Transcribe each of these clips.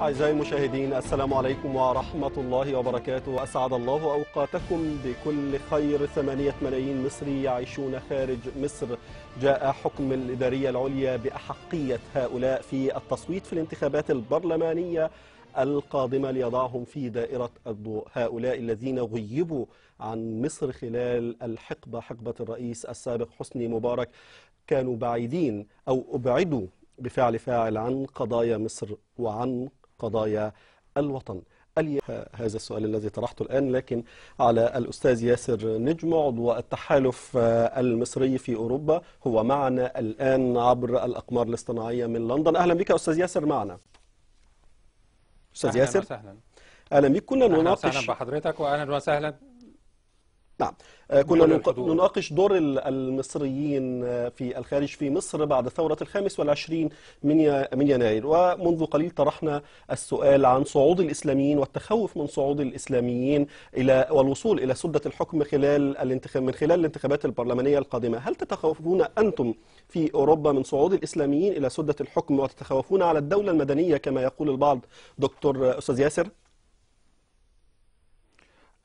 أعزائي المشاهدين السلام عليكم ورحمة الله وبركاته أسعد الله أوقاتكم بكل خير ثمانية ملايين مصري يعيشون خارج مصر جاء حكم الإدارية العليا بأحقية هؤلاء في التصويت في الانتخابات البرلمانية القادمة ليضعهم في دائرة الضوء هؤلاء الذين غيبوا عن مصر خلال الحقبة حقبة الرئيس السابق حسني مبارك كانوا بعيدين أو أبعدوا بفعل فاعل عن قضايا مصر وعن قضايا الوطن هذا السؤال الذي طرحته الآن لكن على الأستاذ ياسر نجم عضو التحالف آه، المصري في أوروبا هو معنا الآن عبر الأقمار الاصطناعية من لندن أهلا بك أستاذ ياسر معنا أستاذ ياسر وسهلا. أهلا بك كنا نناقش أهلا وسهلا بحضرتك وأهلا وسهلا نعم آه، كنا نناقش دور المصريين آه، في الخارج في مصر بعد ثورة الخامس والعشرين من يناير ومنذ قليل طرحنا السؤال عن صعود الإسلاميين والتخوف من صعود الإسلاميين إلى والوصول إلى سدة الحكم خلال الانتخاب من خلال الانتخابات البرلمانية القادمة هل تتخوفون أنتم في أوروبا من صعود الإسلاميين إلى سدة الحكم وتتخوفون على الدولة المدنية كما يقول البعض دكتور أستاذ ياسر؟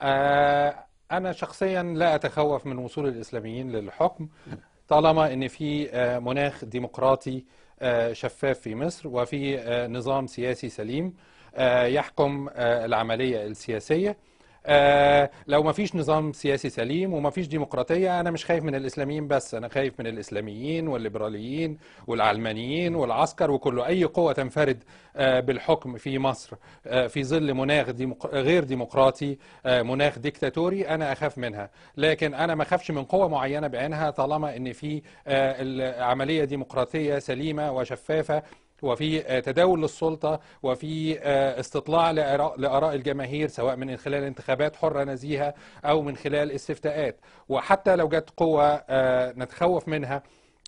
آه أنا شخصيا لا أتخوف من وصول الإسلاميين للحكم طالما أن في آه، مناخ ديمقراطي آه، شفاف في مصر وفي آه، نظام سياسي سليم يحكم العملية السياسية آه، لو ما فيش نظام سياسي سليم وما فيش ديمقراطية أنا مش خايف من الإسلاميين بس أنا خايف من الإسلاميين والليبراليين والعلمانيين والعسكر وكله أي قوة تنفرد آه، بالحكم في مصر آه، في ظل مناخ ديمق... غير ديمقراطي مناخ ديكتاتوري أنا أخاف منها لكن أنا ما أخافش من قوة معينة بعينها طالما إن في عملية ديمقراطية سليمة وشفافة وفي آه، تداول للسلطة وفي آه، استطلاع لآراء الجماهير سواء من خلال انتخابات حرة نزيهة أو من خلال استفتاءات وحتى لو جت قوة آه، نتخوف منها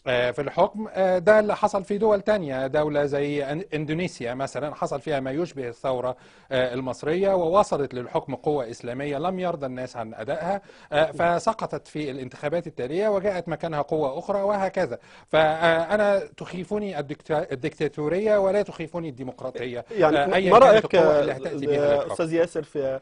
آه، في الحكم آه، ده اللي حصل في دول تانية دولة زي اندونيسيا مثلا حصل فيها ما يشبه الثورة آه، المصرية ووصلت للحكم قوة إسلامية لم يرضى الناس عن أدائها فسقطت في الانتخابات التالية وجاءت مكانها قوة أخرى وهكذا فأنا تخيفني الدكتاتورية ولا تخيفني الديمقراطية يعني ما رأيك أستاذ ياسر في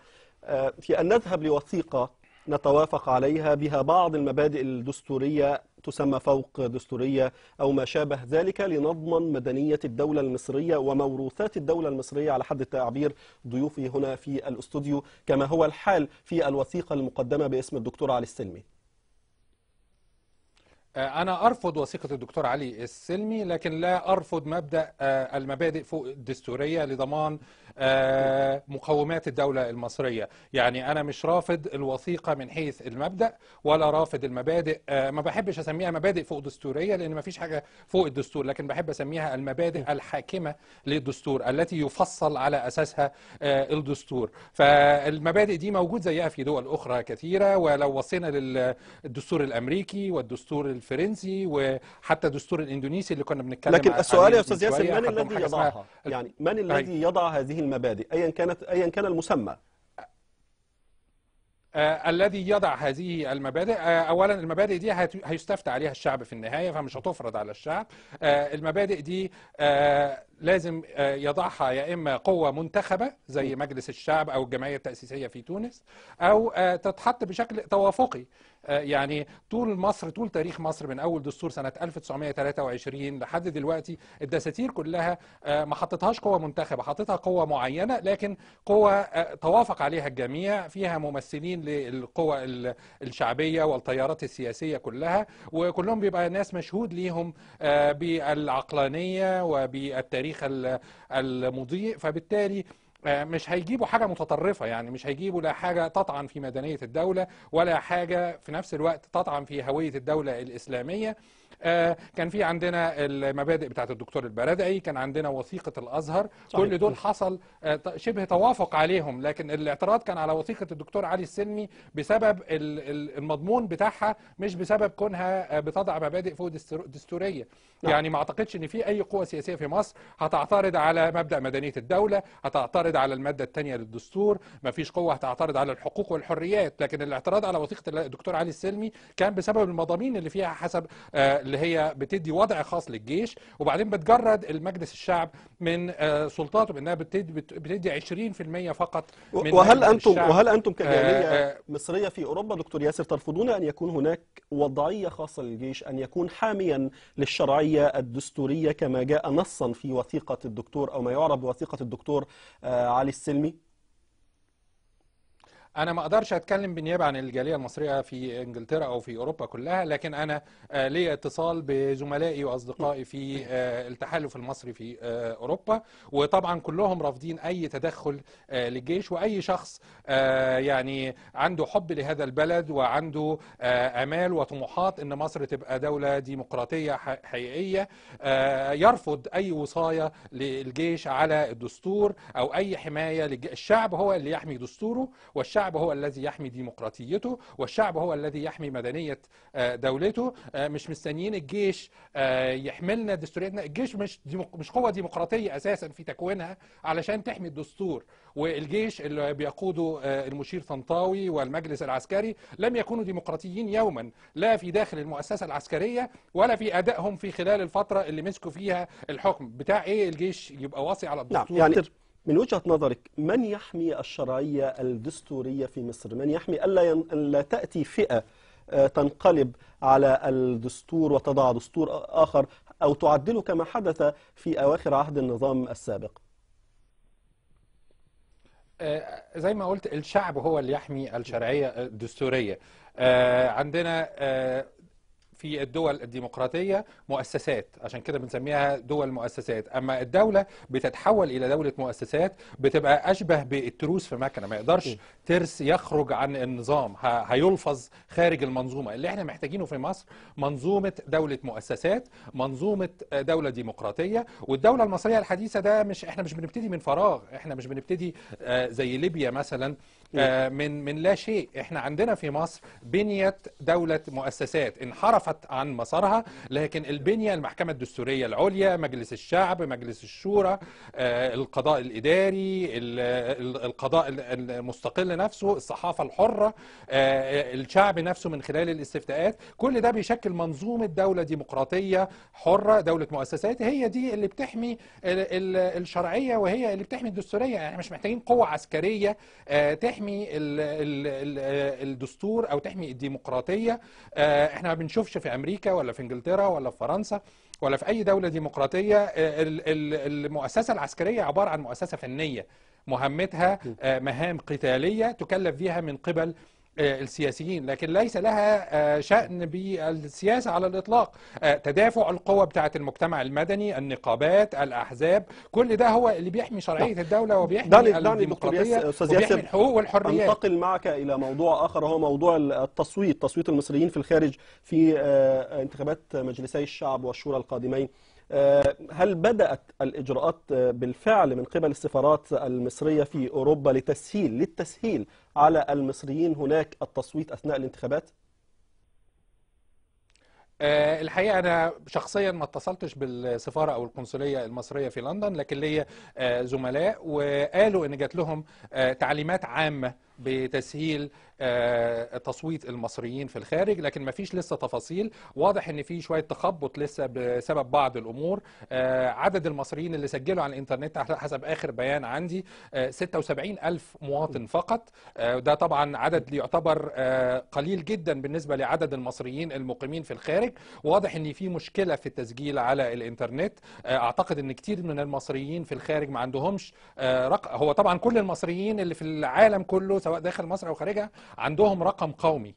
في أن نذهب لوثيقة نتوافق عليها بها بعض المبادئ الدستورية تسمى فوق دستورية أو ما شابه ذلك لنضمن مدنية الدولة المصرية وموروثات الدولة المصرية على حد التعبير ضيوفي هنا في الأستوديو كما هو الحال في الوثيقة المقدمة باسم الدكتور علي السلمي آه، أنا أرفض وثيقة الدكتور علي السلمي لكن لا أرفض مبدأ آه، المبادئ فوق الدستورية لضمان آه، مقومات الدولة المصرية يعني أنا مش رافض الوثيقة من حيث المبدأ ولا رافض المبادئ ما بحبش أسميها مبادئ فوق دستورية لأن ما فيش حاجة فوق الدستور لكن بحب أسميها المبادئ الحاكمة للدستور التي يفصل على أساسها الدستور فالمبادئ دي موجود زيها في دول أخرى كثيرة ولو وصينا للدستور الأمريكي والدستور الفرنسي وحتى دستور الاندونيسي اللي كنا بنتكلم لكن السؤال يا استاذ ياسر من الذي يضعها؟ يعني من الذي يضع هذه المبادئ ايا كانت ايا كان المسمى؟ آه، الذي يضع هذه المبادئ آه، اولا المبادئ دي هيستفتى عليها الشعب في النهايه فمش هتفرض على الشعب آه، المبادئ دي لازم آه، يضعها يا اما قوه منتخبه زي مجلس الشعب او الجمعيه التاسيسيه في تونس او آه، تتحط بشكل توافقي آه، يعني طول مصر طول تاريخ مصر من اول دستور سنه 1923 لحد دلوقتي الدساتير كلها ما حطتهاش قوه منتخبه حطتها قوه معينه لكن قوه توافق عليها الجميع فيها ممثلين للقوى الشعبيه والتيارات السياسيه كلها وكلهم بيبقى ناس مشهود ليهم بالعقلانيه وبالتاريخ التاريخ المضيء فبالتالي آه، مش هيجيبوا حاجه متطرفه يعني مش هيجيبوا لا حاجه تطعن في مدنيه الدوله ولا حاجه في نفس الوقت تطعن في هويه الدوله الاسلاميه آه، كان في عندنا المبادئ بتاعت الدكتور البرادعي كان عندنا وثيقه الازهر صحيح. كل دول حصل آه، شبه توافق عليهم لكن الاعتراض كان على وثيقه الدكتور علي السلمي بسبب المضمون بتاعها مش بسبب كونها آه، بتضع مبادئ فوق دستوريه نعم. يعني ما اعتقدش ان في اي قوه سياسيه في مصر هتعترض على مبدا مدنيه الدوله هتعترض على الماده الثانيه للدستور ما فيش قوه هتعترض على الحقوق والحريات لكن الاعتراض على وثيقه الدكتور علي السلمي كان بسبب المضامين اللي فيها حسب اللي هي بتدي وضع خاص للجيش وبعدين بتجرد المجلس الشعب من آه، سلطاته بانها بتدي, بتدي 20% فقط من وهل انتم الشعب. وهل انتم كجاليه آه، آه، مصريه في اوروبا دكتور ياسر ترفضون ان يكون هناك وضعيه خاصه للجيش ان يكون حاميا للشرعيه الدستوريه كما جاء نصا في وثيقه الدكتور او ما يعرف بوثيقه الدكتور علي السلمي انا ما اقدرش اتكلم بالنيابه عن الجاليه المصريه في انجلترا او في اوروبا كلها لكن انا آه، لي اتصال بزملائي واصدقائي في آه، التحالف المصري في آه، اوروبا وطبعا كلهم رافضين اي تدخل للجيش واي شخص يعني عنده حب لهذا البلد وعنده امال وطموحات ان مصر تبقى دوله ديمقراطيه حقيقيه يرفض اي وصايه للجيش على الدستور او اي حمايه للجيش. الشعب هو اللي يحمي دستوره والشعب الشعب هو الذي يحمي ديمقراطيته والشعب هو الذي يحمي مدنية آه، دولته آه، مش مستنيين الجيش آه، يحملنا دستوريتنا الجيش مش مش قوة ديمقراطية أساسا في تكوينها علشان تحمي الدستور والجيش اللي بيقوده المشير طنطاوي والمجلس العسكري لم يكونوا ديمقراطيين يوما لا في داخل المؤسسة العسكرية ولا في أدائهم في خلال الفترة اللي مسكوا فيها الحكم بتاع إيه الجيش يبقى واصي على نعم، الدستور نعم يعني من وجهة نظرك من يحمي الشرعية الدستورية في مصر من يحمي ألا, ين... ألا تأتي فئة آه، تنقلب على الدستور وتضع دستور آخر أو تعدله كما حدث في أواخر عهد النظام السابق آه، زي ما قلت الشعب هو اللي يحمي الشرعية الدستورية آه، عندنا في الدول الديمقراطية مؤسسات عشان كده بنسميها دول مؤسسات أما الدولة بتتحول إلى دولة مؤسسات بتبقى أشبه بالتروس في مكنة ما يقدرش إيه. ترس يخرج عن النظام هيلفظ خارج المنظومة اللي احنا محتاجينه في مصر منظومة دولة مؤسسات منظومة دولة ديمقراطية والدولة المصرية الحديثة ده مش احنا مش بنبتدي من فراغ احنا مش بنبتدي آه، زي ليبيا مثلا آه، من من لا شيء احنا عندنا في مصر بنيه دوله مؤسسات انحرفت عن مسارها لكن البنيه المحكمه الدستوريه العليا مجلس الشعب مجلس الشورى آه، القضاء الاداري القضاء المستقل نفسه الصحافه الحره آه، الشعب نفسه من خلال الاستفتاءات كل ده بيشكل منظومه دوله ديمقراطيه حره دوله مؤسسات هي دي اللي بتحمي الشرعيه وهي اللي بتحمي الدستوريه يعني احنا يعني مش محتاجين قوه عسكريه تحمي تحمي الدستور او تحمي الديمقراطيه آه، احنا ما بنشوفش في امريكا ولا في انجلترا ولا في فرنسا ولا في اي دوله ديمقراطيه آه، المؤسسه العسكريه عباره عن مؤسسه فنيه مهمتها آه، مهام قتاليه تكلف بها من قبل آه، السياسيين لكن ليس لها آه، شأن بالسياسة على الإطلاق آه، تدافع القوى بتاعة المجتمع المدني النقابات الأحزاب كل ده هو اللي بيحمي شرعية الدولة وبيحمي دعني الديمقراطية وبيحمي الحقوق والحريات أنتقل معك إلى موضوع آخر هو موضوع التصويت تصويت المصريين في الخارج في انتخابات مجلسي الشعب والشورى القادمين هل بدأت الإجراءات بالفعل من قبل السفارات المصرية في أوروبا لتسهيل للتسهيل على المصريين هناك التصويت أثناء الانتخابات؟ آه، الحقيقه انا شخصيا ما اتصلتش بالسفاره او القنصليه المصريه في لندن لكن ليا آه، زملاء وقالوا ان جات لهم آه، تعليمات عامه بتسهيل آه، تصويت المصريين في الخارج لكن ما فيش لسه تفاصيل واضح ان في شويه تخبط لسه بسبب بعض الامور آه، عدد المصريين اللي سجلوا على الانترنت حسب اخر بيان عندي 76 آه، الف مواطن فقط ده طبعا عدد يعتبر قليل جدا بالنسبه لعدد المصريين المقيمين في الخارج واضح ان في مشكله في التسجيل على الانترنت اعتقد ان كتير من المصريين في الخارج ما عندهمش رق... هو طبعا كل المصريين اللي في العالم كله سواء داخل مصر او خارجها عندهم رقم قومي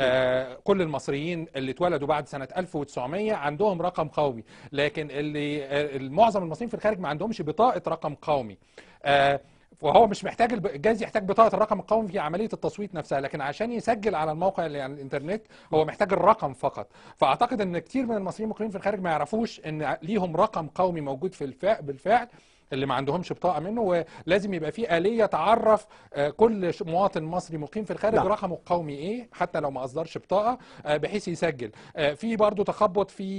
آه، كل المصريين اللي اتولدوا بعد سنة 1900 عندهم رقم قومي لكن اللي آه، معظم المصريين في الخارج ما عندهمش بطاقة رقم قومي آه، وهو مش محتاج الجهاز يحتاج بطاقه الرقم القومي في عمليه التصويت نفسها لكن عشان يسجل على الموقع اللي على الانترنت هو محتاج الرقم فقط فاعتقد ان كتير من المصريين المقيمين في الخارج ما يعرفوش ان ليهم رقم قومي موجود في الفعل بالفعل اللي ما عندهمش بطاقه منه ولازم يبقى في اليه تعرف آه، كل مواطن مصري مقيم في الخارج نعم. رقمه القومي ايه حتى لو ما اصدرش بطاقه آه، بحيث يسجل آه، في برضه تخبط في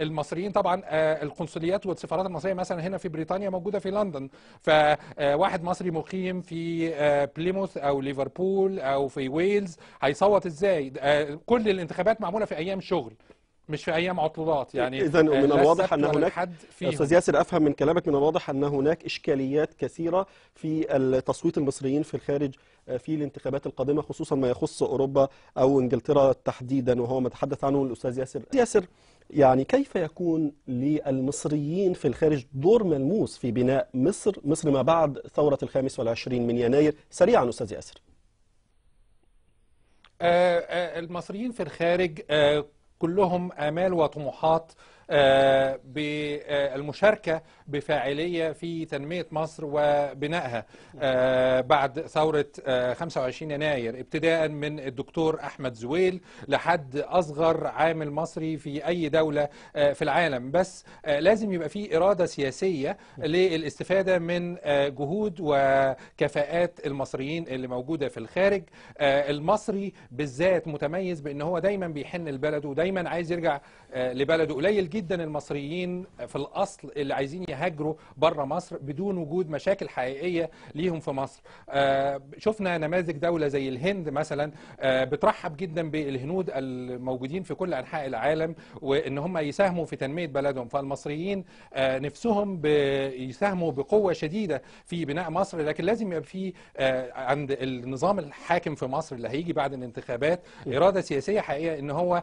المصريين طبعا القنصليات والسفارات المصريه مثلا هنا في بريطانيا موجوده في لندن فواحد مصري مقيم في بليموث او ليفربول او في ويلز هيصوت ازاي كل الانتخابات معموله في ايام شغل مش في ايام عطلات يعني اذا من آه، الواضح ان هناك استاذ ياسر افهم من كلامك من الواضح ان هناك اشكاليات كثيره في تصويت المصريين في الخارج آه، في الانتخابات القادمه خصوصا ما يخص اوروبا او انجلترا تحديدا وهو ما تحدث عنه الاستاذ ياسر ياسر يعني كيف يكون للمصريين في الخارج دور ملموس في بناء مصر مصر ما بعد ثوره الخامس والعشرين من يناير سريعا استاذ ياسر آه، المصريين في الخارج كلهم آمال وطموحات آه، بالمشاركة بفاعلية في تنمية مصر وبنائها آه، بعد ثورة 25 آه، يناير ابتداء من الدكتور أحمد زويل لحد أصغر عامل مصري في أي دولة في العالم بس لازم يبقى في إرادة سياسية للاستفادة من جهود وكفاءات المصريين اللي موجودة في الخارج المصري بالذات متميز بأن هو دايما بيحن لبلده ودايما عايز يرجع لبلده قليل جدا المصريين في الاصل اللي عايزين يهاجروا بره مصر بدون وجود مشاكل حقيقيه ليهم في مصر آه، شفنا نماذج دوله زي الهند مثلا آه، بترحب جدا بالهنود الموجودين في كل انحاء العالم وان هم يساهموا في تنميه بلدهم فالمصريين آه، نفسهم بيساهموا بقوه شديده في بناء مصر لكن لازم يبقى في عند النظام الحاكم في مصر اللي هيجي بعد الانتخابات اراده سياسيه حقيقيه ان هو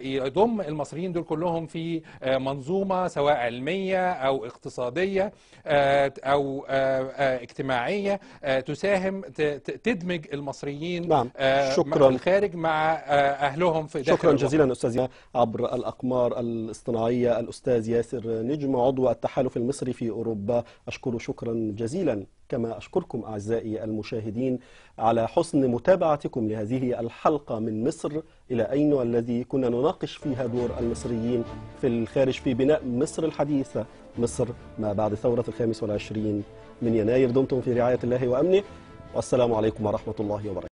يضم المصريين دول كلهم في آه، منظومه سواء علميه او اقتصاديه آه، او آه، اجتماعيه تساهم تدمج المصريين نعم. شكرا الخارج مع اهلهم في داخل شكرا جزيلا استاذ عبر الاقمار الاصطناعيه الاستاذ ياسر نجم عضو التحالف المصري في اوروبا اشكره شكرا جزيلا كما أشكركم أعزائي المشاهدين على حسن متابعتكم لهذه الحلقة من مصر إلى أين والذي كنا نناقش فيها دور المصريين في الخارج في بناء مصر الحديثة مصر ما بعد ثورة الخامس والعشرين من يناير دمتم في رعاية الله وأمنه والسلام عليكم ورحمة الله وبركاته